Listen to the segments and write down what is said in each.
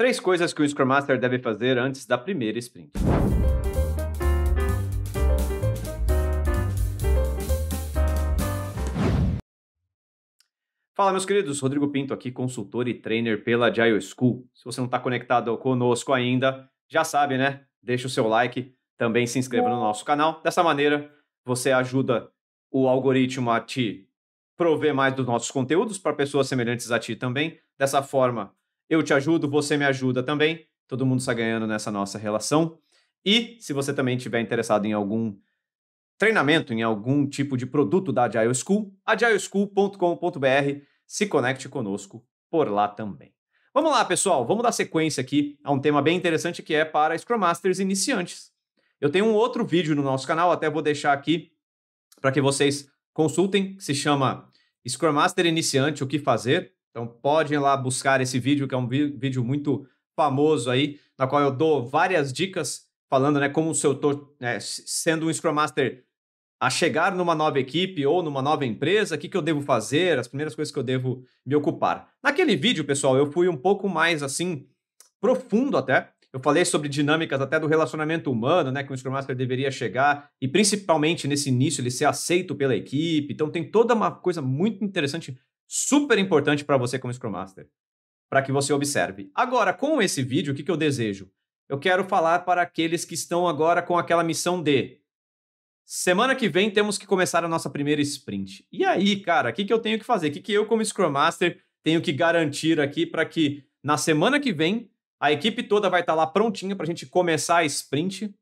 Três coisas que o Scrum Master deve fazer antes da primeira sprint. Fala, meus queridos. Rodrigo Pinto aqui, consultor e trainer pela Agile School. Se você não está conectado conosco ainda, já sabe, né? Deixa o seu like, também se inscreva no nosso canal. Dessa maneira, você ajuda o algoritmo a te prover mais dos nossos conteúdos para pessoas semelhantes a ti também. Dessa forma, eu te ajudo, você me ajuda também. Todo mundo está ganhando nessa nossa relação. E se você também estiver interessado em algum treinamento, em algum tipo de produto da Agile School, agileschool.com.br, se conecte conosco por lá também. Vamos lá, pessoal, vamos dar sequência aqui a um tema bem interessante que é para Scrum Masters iniciantes. Eu tenho um outro vídeo no nosso canal, até vou deixar aqui para que vocês consultem, que se chama Scrum Master Iniciante, o que fazer? Então podem lá buscar esse vídeo, que é um vídeo muito famoso aí, na qual eu dou várias dicas falando né, como o seu tô, né, sendo um Scrum Master a chegar numa nova equipe ou numa nova empresa, o que, que eu devo fazer, as primeiras coisas que eu devo me ocupar. Naquele vídeo, pessoal, eu fui um pouco mais assim, profundo até. Eu falei sobre dinâmicas até do relacionamento humano, né? Que o Scrum Master deveria chegar, e principalmente nesse início ele ser aceito pela equipe. Então tem toda uma coisa muito interessante super importante para você como Scrum Master, para que você observe. Agora, com esse vídeo, o que, que eu desejo? Eu quero falar para aqueles que estão agora com aquela missão de semana que vem temos que começar a nossa primeira sprint. E aí, cara, o que, que eu tenho que fazer? O que, que eu, como Scrum Master, tenho que garantir aqui para que na semana que vem a equipe toda vai estar tá lá prontinha para a gente começar a sprint? O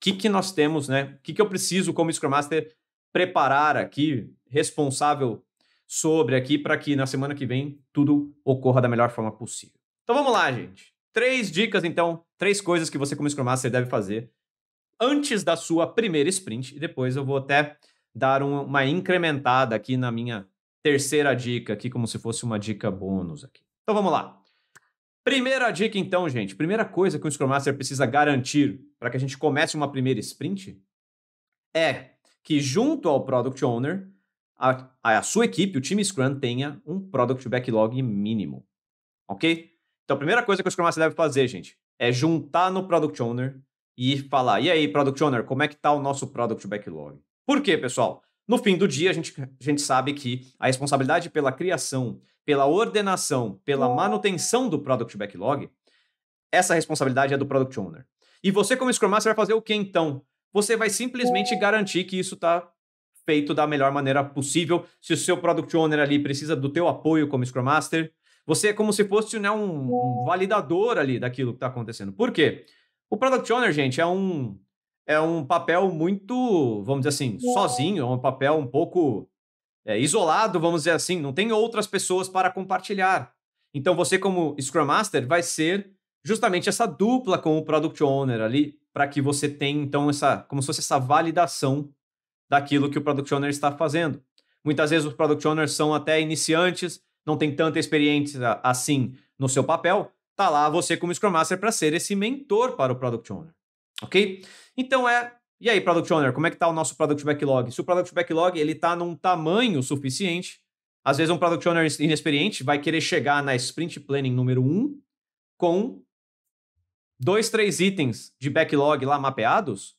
que, que nós temos, né? O que, que eu preciso, como Scrum Master, preparar aqui, responsável sobre aqui para que na semana que vem tudo ocorra da melhor forma possível. Então vamos lá, gente. Três dicas, então, três coisas que você como Scrum Master deve fazer antes da sua primeira sprint. E depois eu vou até dar um, uma incrementada aqui na minha terceira dica, aqui como se fosse uma dica bônus aqui. Então vamos lá. Primeira dica, então, gente. Primeira coisa que o Scrum Master precisa garantir para que a gente comece uma primeira sprint é que junto ao Product Owner a, a sua equipe, o time Scrum, tenha um Product Backlog mínimo, ok? Então a primeira coisa que o Scrum Master deve fazer, gente, é juntar no Product Owner e falar, e aí, Product Owner, como é que tá o nosso Product Backlog? Por quê, pessoal? No fim do dia, a gente, a gente sabe que a responsabilidade pela criação, pela ordenação, pela manutenção do Product Backlog, essa responsabilidade é do Product Owner. E você, como Scrum Master, vai fazer o que então? Você vai simplesmente garantir que isso está feito da melhor maneira possível. Se o seu Product Owner ali precisa do teu apoio como Scrum Master, você é como se fosse né, um, validador ali daquilo que está acontecendo. Por quê? O Product Owner, gente, é um, é um papel muito, vamos dizer assim, sozinho, é um papel um pouco é, isolado, vamos dizer assim, não tem outras pessoas para compartilhar. Então você, como Scrum Master, vai ser justamente essa dupla com o Product Owner ali, para que você tenha, então, essa, como se fosse essa validação daquilo que o Product Owner está fazendo. Muitas vezes os Product Owners são até iniciantes, não tem tanta experiência assim no seu papel, tá lá você como Scrum Master para ser esse mentor para o Product Owner, ok? Então é, e aí Product Owner, como é que está o nosso Product Backlog? Se o Product Backlog ele tá num tamanho suficiente, às vezes um Product Owner inexperiente vai querer chegar na Sprint Planning número 1 com dois, três itens de backlog lá mapeados?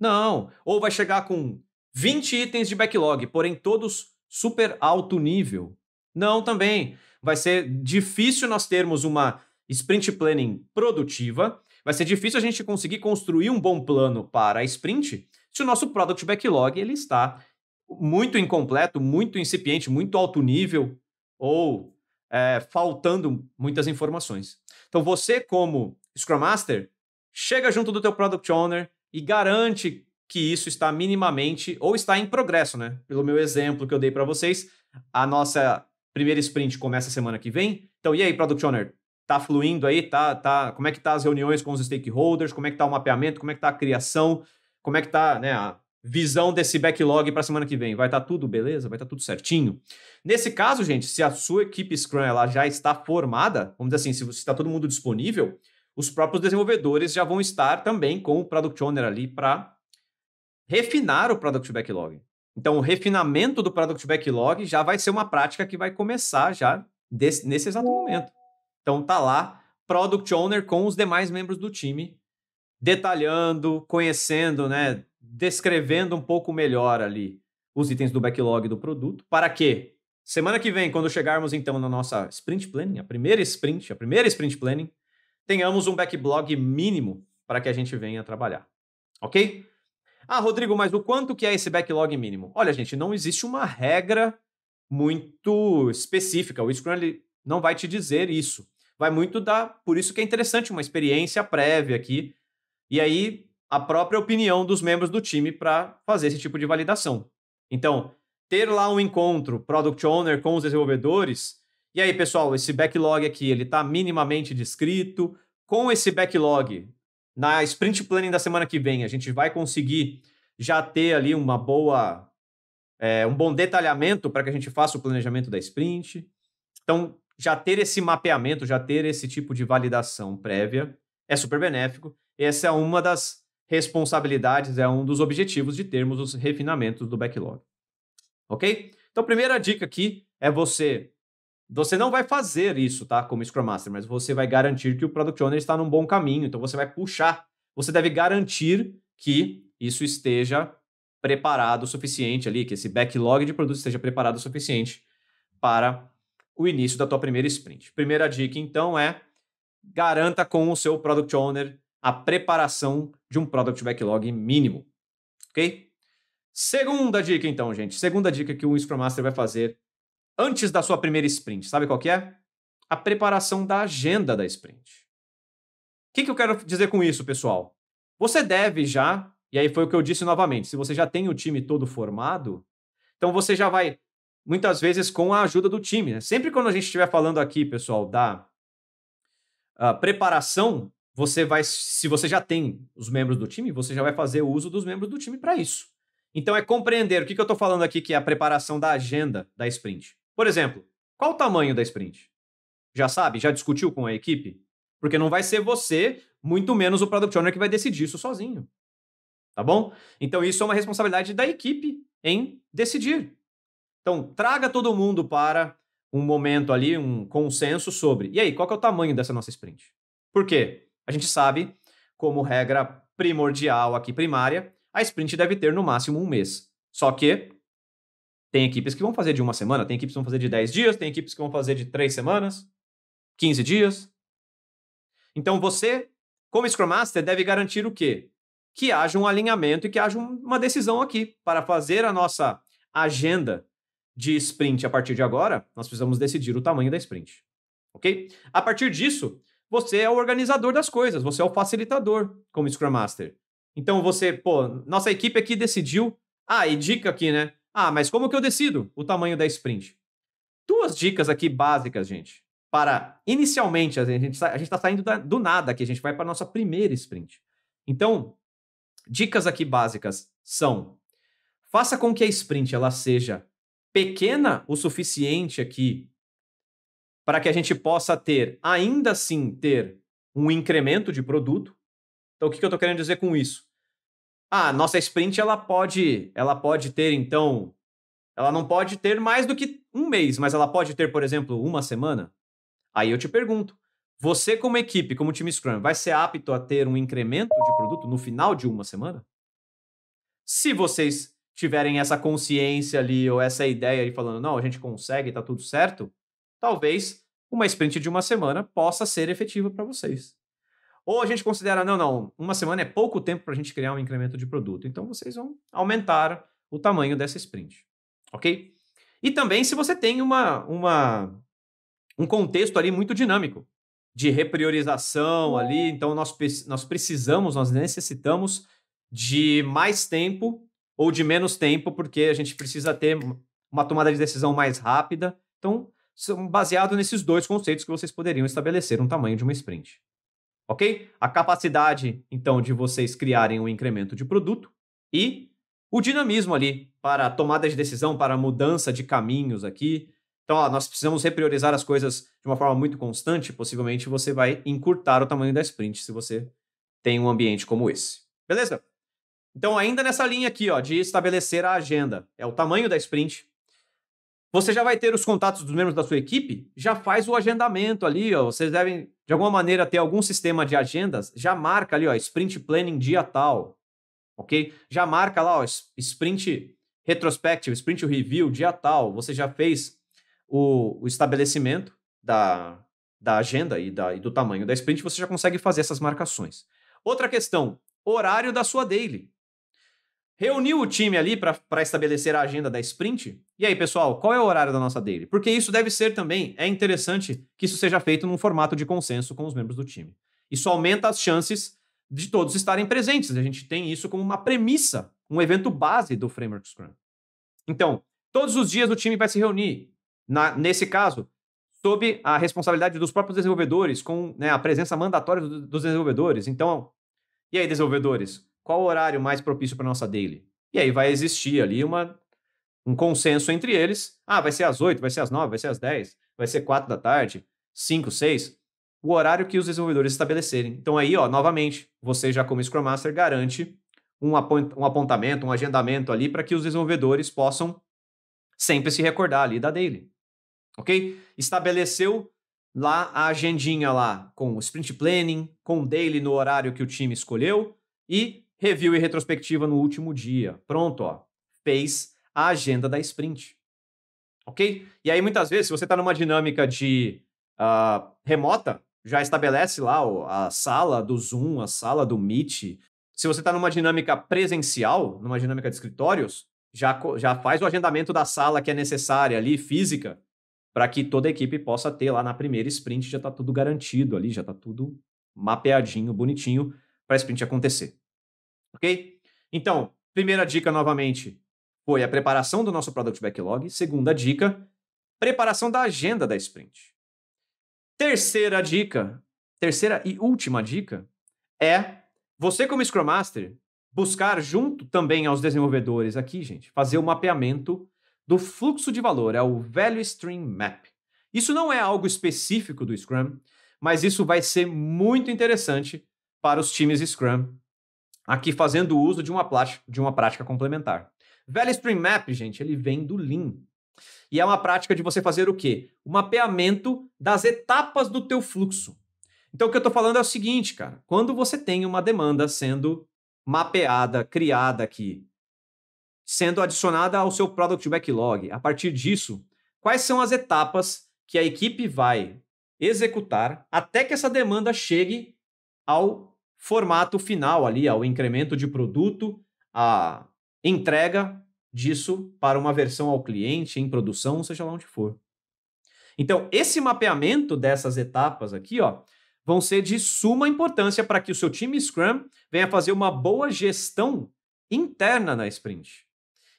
Não. Ou vai chegar com 20 itens de backlog, porém todos super alto nível. Não, também. Vai ser difícil nós termos uma sprint planning produtiva. Vai ser difícil a gente conseguir construir um bom plano para a sprint se o nosso product backlog ele está muito incompleto, muito incipiente, muito alto nível ou é, faltando muitas informações. Então você como Scrum Master chega junto do teu product owner e garante que isso está minimamente ou está em progresso, né? Pelo meu exemplo que eu dei para vocês, a nossa primeira sprint começa semana que vem. Então, e aí, Product Owner? Tá fluindo aí? Tá, tá, como é que tá as reuniões com os stakeholders? Como é que tá o mapeamento? Como é que tá a criação? Como é que tá, né, a visão desse backlog para semana que vem? Vai estar tá tudo beleza? Vai estar tá tudo certinho? Nesse caso, gente, se a sua equipe Scrum ela já está formada, vamos dizer assim, se está todo mundo disponível, os próprios desenvolvedores já vão estar também com o Product Owner ali para refinar o Product Backlog. Então, o refinamento do Product Backlog já vai ser uma prática que vai começar já desse, nesse exato momento. Então, tá lá Product Owner com os demais membros do time, detalhando, conhecendo, né, descrevendo um pouco melhor ali os itens do backlog do produto, para que semana que vem, quando chegarmos então na nossa sprint planning, a primeira sprint, a primeira sprint planning, tenhamos um backlog mínimo para que a gente venha trabalhar. OK? Ah, Rodrigo, mas o quanto que é esse backlog mínimo? Olha, gente, não existe uma regra muito específica. O Scrum não vai te dizer isso. Vai muito dar Por isso que é interessante uma experiência prévia aqui. E aí, a própria opinião dos membros do time para fazer esse tipo de validação. Então, ter lá um encontro product owner com os desenvolvedores. E aí, pessoal, esse backlog aqui, ele está minimamente descrito. Com esse backlog, na sprint planning da semana que vem, a gente vai conseguir já ter ali uma boa, é, um bom detalhamento para que a gente faça o planejamento da sprint. Então, já ter esse mapeamento, já ter esse tipo de validação prévia é super benéfico. Essa é uma das responsabilidades, é um dos objetivos de termos os refinamentos do backlog. Ok? Então, a primeira dica aqui é você você não vai fazer isso, tá? Como Scrum Master, mas você vai garantir que o Product Owner está num bom caminho. Então você vai puxar. Você deve garantir que isso esteja preparado o suficiente ali, que esse backlog de produtos esteja preparado o suficiente para o início da tua primeira sprint. Primeira dica, então, é garanta com o seu Product Owner a preparação de um Product Backlog mínimo, ok? Segunda dica, então, gente. Segunda dica que o Scrum Master vai fazer antes da sua primeira sprint. Sabe qual que é? A preparação da agenda da sprint. O que, que eu quero dizer com isso, pessoal? Você deve já, e aí foi o que eu disse novamente, se você já tem o time todo formado, então você já vai, muitas vezes, com a ajuda do time. Né? Sempre quando a gente estiver falando aqui, pessoal, da ah, preparação, você vai, se você já tem os membros do time, você já vai fazer o uso dos membros do time para isso. Então é compreender o que, que eu estou falando aqui, que é a preparação da agenda da sprint. Por exemplo, qual o tamanho da sprint? Já sabe? Já discutiu com a equipe? Porque não vai ser você, muito menos o product owner que vai decidir isso sozinho. Tá bom? Então isso é uma responsabilidade da equipe em decidir. Então, traga todo mundo para um momento ali, um consenso sobre. E aí, qual é o tamanho dessa nossa sprint? Por quê? A gente sabe, como regra primordial aqui primária, a sprint deve ter no máximo um mês. Só que tem equipes que vão fazer de uma semana, tem equipes que vão fazer de 10 dias, tem equipes que vão fazer de 3 semanas, 15 dias. Então você, como Scrum Master, deve garantir o quê? Que haja um alinhamento e que haja uma decisão aqui para fazer a nossa agenda de sprint a partir de agora, nós precisamos decidir o tamanho da sprint. OK? A partir disso, você é o organizador das coisas, você é o facilitador como Scrum Master. Então você, pô, nossa equipe aqui decidiu. Ah, e dica aqui, né? Ah, mas como que eu decido o tamanho da sprint? Duas dicas aqui básicas, gente. Para, inicialmente, assim, a gente está saindo da, do nada aqui, a gente vai para a nossa primeira sprint. Então, dicas aqui básicas são: faça com que a sprint ela seja pequena o suficiente aqui para que a gente possa ter, ainda assim, ter um incremento de produto. Então, o que, que eu estou querendo dizer com isso? Ah, nossa sprint ela pode, ela pode ter então, ela não pode ter mais do que um mês, mas ela pode ter, por exemplo, uma semana. Aí eu te pergunto, você como equipe, como time Scrum, vai ser apto a ter um incremento de produto no final de uma semana? Se vocês tiverem essa consciência ali ou essa ideia e falando, não, a gente consegue, tá tudo certo, talvez uma sprint de uma semana possa ser efetiva para vocês. Ou a gente considera, não, não, uma semana é pouco tempo para a gente criar um incremento de produto. Então vocês vão aumentar o tamanho dessa sprint, ok? E também se você tem uma, uma, um contexto ali muito dinâmico de repriorização ali, uhum. então nós, nós precisamos, nós necessitamos de mais tempo ou de menos tempo, porque a gente precisa ter uma tomada de decisão mais rápida. Então, são baseado nesses dois conceitos que vocês poderiam estabelecer um tamanho de uma sprint ok? A capacidade, então, de vocês criarem um incremento de produto e o dinamismo ali para tomada de decisão, para mudança de caminhos aqui. Então, ó, nós precisamos repriorizar as coisas de uma forma muito constante. Possivelmente você vai encurtar o tamanho da sprint se você tem um ambiente como esse. Beleza? Então, ainda nessa linha aqui, ó, de estabelecer a agenda, é o tamanho da sprint, você já vai ter os contatos dos membros da sua equipe, já faz o agendamento ali, ó. Vocês devem, de alguma maneira, ter algum sistema de agendas, já marca ali, ó, sprint planning dia tal, ok? Já marca lá, ó, sprint retrospective, sprint review dia tal. Você já fez o, o estabelecimento da, da agenda e, da, e do tamanho da sprint, você já consegue fazer essas marcações. Outra questão, horário da sua daily. Reuniu o time ali para estabelecer a agenda da sprint? E aí, pessoal, qual é o horário da nossa daily? Porque isso deve ser também, é interessante que isso seja feito num formato de consenso com os membros do time. Isso aumenta as chances de todos estarem presentes. A gente tem isso como uma premissa, um evento base do Framework Scrum. Então, todos os dias o time vai se reunir. Na, nesse caso, sob a responsabilidade dos próprios desenvolvedores, com né, a presença mandatória do, dos desenvolvedores. Então, e aí, desenvolvedores, qual o horário mais propício para nossa daily? E aí vai existir ali uma um consenso entre eles. Ah, vai ser às 8, vai ser às 9, vai ser às 10, vai ser 4 da tarde, 5, 6. O horário que os desenvolvedores estabelecerem. Então aí, ó, novamente, você já como Scrum Master garante um, um apontamento, um agendamento ali para que os desenvolvedores possam sempre se recordar ali da daily. OK? Estabeleceu lá a agendinha lá com o sprint planning, com o daily no horário que o time escolheu e review e retrospectiva no último dia. Pronto, ó. Fez a agenda da sprint. Ok? E aí, muitas vezes, se você está numa dinâmica de uh, remota, já estabelece lá a sala do Zoom, a sala do Meet. Se você está numa dinâmica presencial, numa dinâmica de escritórios, já, já faz o agendamento da sala que é necessária ali, física, para que toda a equipe possa ter lá na primeira sprint, já está tudo garantido ali, já está tudo mapeadinho, bonitinho, para a sprint acontecer. Ok? Então, primeira dica novamente: foi a preparação do nosso Product Backlog. Segunda dica, preparação da agenda da sprint. Terceira dica, terceira e última dica é você, como Scrum Master, buscar junto também aos desenvolvedores aqui, gente, fazer o mapeamento do fluxo de valor, é o Value Stream Map. Isso não é algo específico do Scrum, mas isso vai ser muito interessante para os times Scrum, aqui fazendo uso de uma, de uma prática complementar. Value Stream Map, gente, ele vem do Lean. E é uma prática de você fazer o quê? O mapeamento das etapas do teu fluxo. Então o que eu estou falando é o seguinte, cara. Quando você tem uma demanda sendo mapeada, criada aqui, sendo adicionada ao seu product backlog, a partir disso, quais são as etapas que a equipe vai executar até que essa demanda chegue ao formato final ali, ao incremento de produto, a entrega disso para uma versão ao cliente, em produção, seja lá onde for. Então, esse mapeamento dessas etapas aqui, ó, vão ser de suma importância para que o seu time Scrum venha fazer uma boa gestão interna na sprint.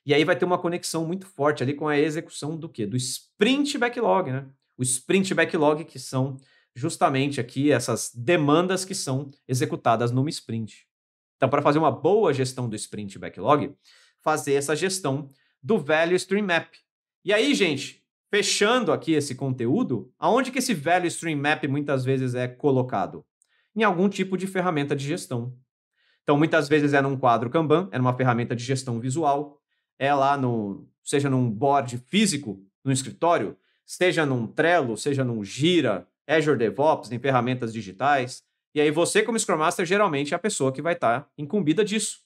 E aí vai ter uma conexão muito forte ali com a execução do quê? Do sprint backlog, né? O sprint backlog que são justamente aqui essas demandas que são executadas numa sprint. Então, para fazer uma boa gestão do sprint backlog, fazer essa gestão do velho Stream Map. E aí, gente, fechando aqui esse conteúdo, aonde que esse velho Stream Map muitas vezes é colocado? Em algum tipo de ferramenta de gestão. Então, muitas vezes é num quadro Kanban, é numa ferramenta de gestão visual, é lá no, seja num board físico, no escritório, seja num Trello, seja num Gira, Azure DevOps, em ferramentas digitais, e aí você, como Scrum Master, geralmente é a pessoa que vai estar tá incumbida disso.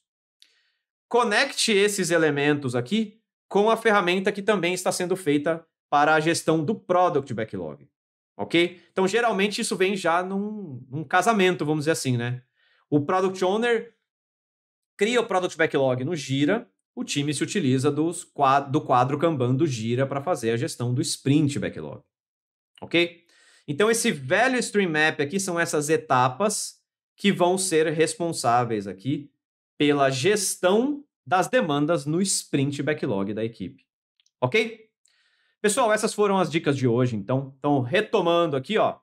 Conecte esses elementos aqui com a ferramenta que também está sendo feita para a gestão do Product Backlog, ok? Então, geralmente, isso vem já num, num casamento, vamos dizer assim, né? O Product Owner cria o Product Backlog no Gira, o time se utiliza dos, do quadro Kanban do Gira para fazer a gestão do Sprint Backlog, ok? Então, esse velho stream map aqui são essas etapas que vão ser responsáveis aqui pela gestão das demandas no sprint backlog da equipe. Ok? Pessoal, essas foram as dicas de hoje, então. Então, retomando aqui, ó.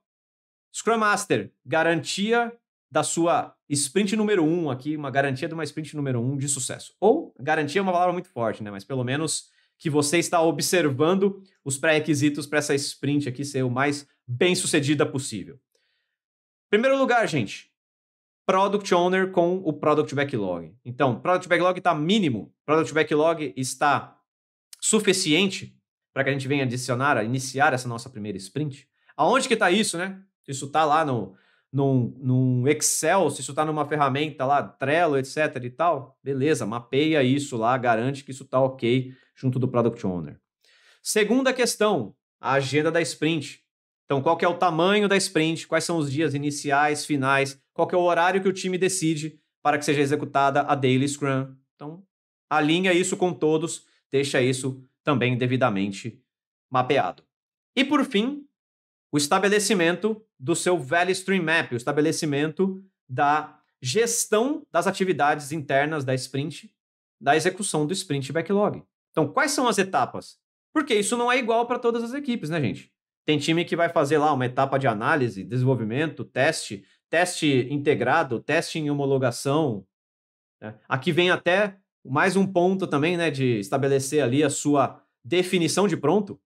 Scrum Master, garantia da sua sprint número 1 um aqui, uma garantia de uma sprint número 1 um de sucesso. Ou, garantia é uma palavra muito forte, né? Mas pelo menos que você está observando os pré-requisitos para essa sprint aqui ser o mais bem sucedida possível. Primeiro lugar, gente, Product Owner com o Product Backlog. Então, Product Backlog está mínimo, Product Backlog está suficiente para que a gente venha adicionar, a iniciar essa nossa primeira sprint. Aonde que está isso, né? isso está lá no, num, num Excel, se isso está numa ferramenta lá, Trello, etc e tal, beleza, mapeia isso lá, garante que isso está ok junto do Product Owner. Segunda questão, a agenda da sprint. Então, qual que é o tamanho da sprint, quais são os dias iniciais, finais, qual que é o horário que o time decide para que seja executada a daily scrum. Então, alinha isso com todos, deixa isso também devidamente mapeado. E por fim, o estabelecimento do seu Value Stream Map, o estabelecimento da gestão das atividades internas da sprint, da execução do sprint backlog. Então, quais são as etapas? Porque isso não é igual para todas as equipes, né, gente? Tem time que vai fazer lá uma etapa de análise, desenvolvimento, teste, teste integrado, teste em homologação. Né? Aqui vem até mais um ponto também, né, de estabelecer ali a sua definição de pronto,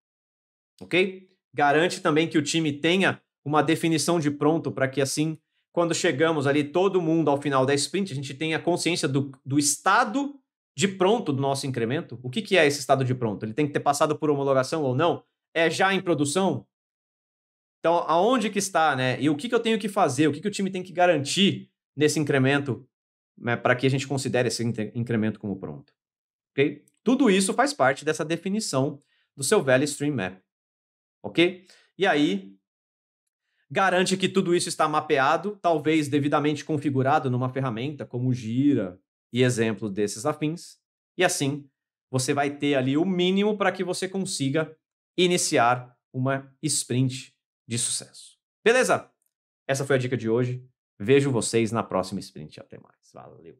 ok? Garante também que o time tenha uma definição de pronto para que assim, quando chegamos ali todo mundo ao final da sprint, a gente tenha consciência do, do estado de pronto do nosso incremento. O que, que é esse estado de pronto? Ele tem que ter passado por homologação ou não? é já em produção? Então, aonde que está, né? E o que, que eu tenho que fazer? O que, que o time tem que garantir nesse incremento né, para que a gente considere esse incremento como pronto? Ok? Tudo isso faz parte dessa definição do seu Value Stream Map. Ok? E aí, garante que tudo isso está mapeado, talvez devidamente configurado numa ferramenta como Gira e exemplos desses afins. E assim, você vai ter ali o mínimo para que você consiga iniciar uma sprint de sucesso. Beleza? Essa foi a dica de hoje. Vejo vocês na próxima sprint. Até mais. Valeu!